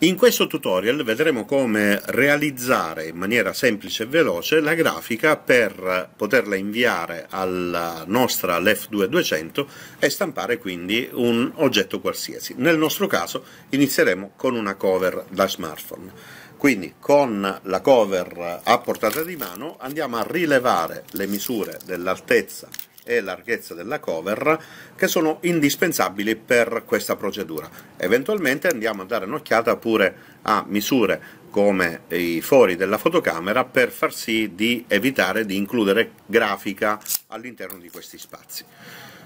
In questo tutorial vedremo come realizzare in maniera semplice e veloce la grafica per poterla inviare alla nostra LEF 2200 e stampare quindi un oggetto qualsiasi. Nel nostro caso inizieremo con una cover da smartphone. Quindi con la cover a portata di mano andiamo a rilevare le misure dell'altezza e larghezza della cover che sono indispensabili per questa procedura. Eventualmente andiamo a dare un'occhiata pure a misure come i fori della fotocamera per far sì di evitare di includere grafica all'interno di questi spazi.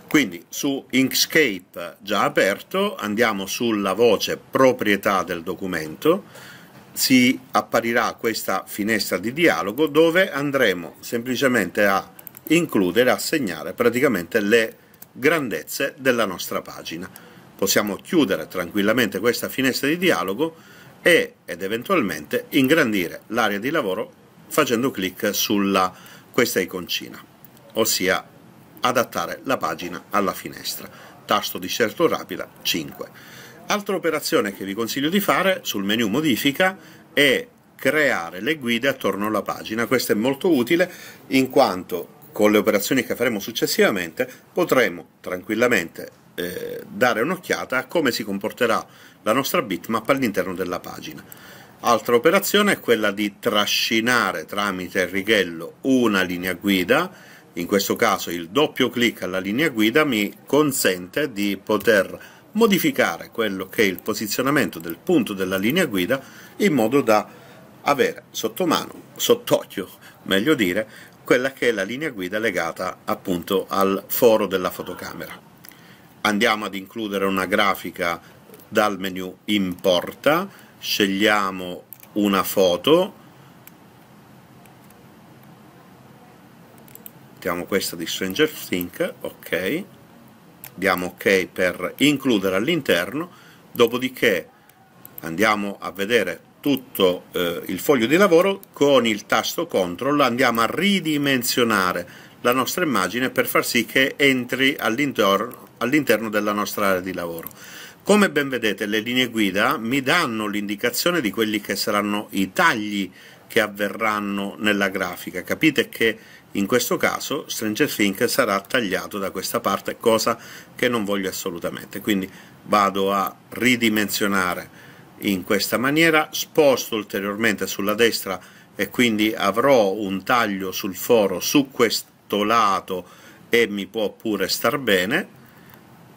Quindi su Inkscape già aperto andiamo sulla voce proprietà del documento, si apparirà questa finestra di dialogo dove andremo semplicemente a includere, assegnare praticamente le grandezze della nostra pagina. Possiamo chiudere tranquillamente questa finestra di dialogo e, ed eventualmente ingrandire l'area di lavoro facendo clic sulla questa iconcina, ossia adattare la pagina alla finestra. Tasto di certo rapida 5. Altra operazione che vi consiglio di fare sul menu modifica è creare le guide attorno alla pagina. Questo è molto utile in quanto con le operazioni che faremo successivamente potremo tranquillamente eh, dare un'occhiata a come si comporterà la nostra bitmap all'interno della pagina. Altra operazione è quella di trascinare tramite il righello una linea guida, in questo caso il doppio clic alla linea guida mi consente di poter modificare quello che è il posizionamento del punto della linea guida in modo da avere sotto mano, sott'occhio meglio dire, quella che è la linea guida legata appunto al foro della fotocamera. Andiamo ad includere una grafica dal menu importa, scegliamo una foto, mettiamo questa di Stranger Things, ok, diamo ok per includere all'interno, dopodiché andiamo a vedere tutto eh, il foglio di lavoro con il tasto CTRL andiamo a ridimensionare la nostra immagine per far sì che entri all'interno all della nostra area di lavoro. Come ben vedete le linee guida mi danno l'indicazione di quelli che saranno i tagli che avverranno nella grafica. Capite che in questo caso Stranger Things sarà tagliato da questa parte, cosa che non voglio assolutamente. Quindi vado a ridimensionare in questa maniera sposto ulteriormente sulla destra e quindi avrò un taglio sul foro su questo lato e mi può pure star bene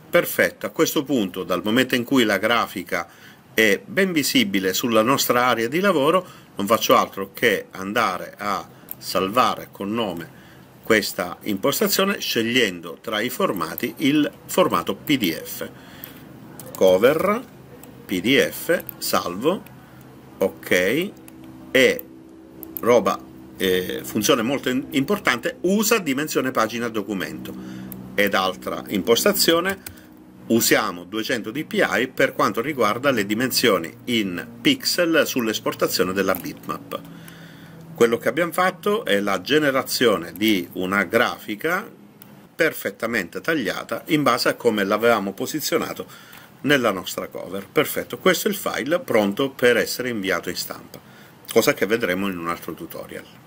perfetto a questo punto dal momento in cui la grafica è ben visibile sulla nostra area di lavoro non faccio altro che andare a salvare con nome questa impostazione scegliendo tra i formati il formato pdf cover pdf salvo ok e roba eh, funzione molto importante usa dimensione pagina documento ed altra impostazione usiamo 200 dpi per quanto riguarda le dimensioni in pixel sull'esportazione della bitmap quello che abbiamo fatto è la generazione di una grafica perfettamente tagliata in base a come l'avevamo posizionato nella nostra cover. Perfetto, questo è il file pronto per essere inviato in stampa, cosa che vedremo in un altro tutorial.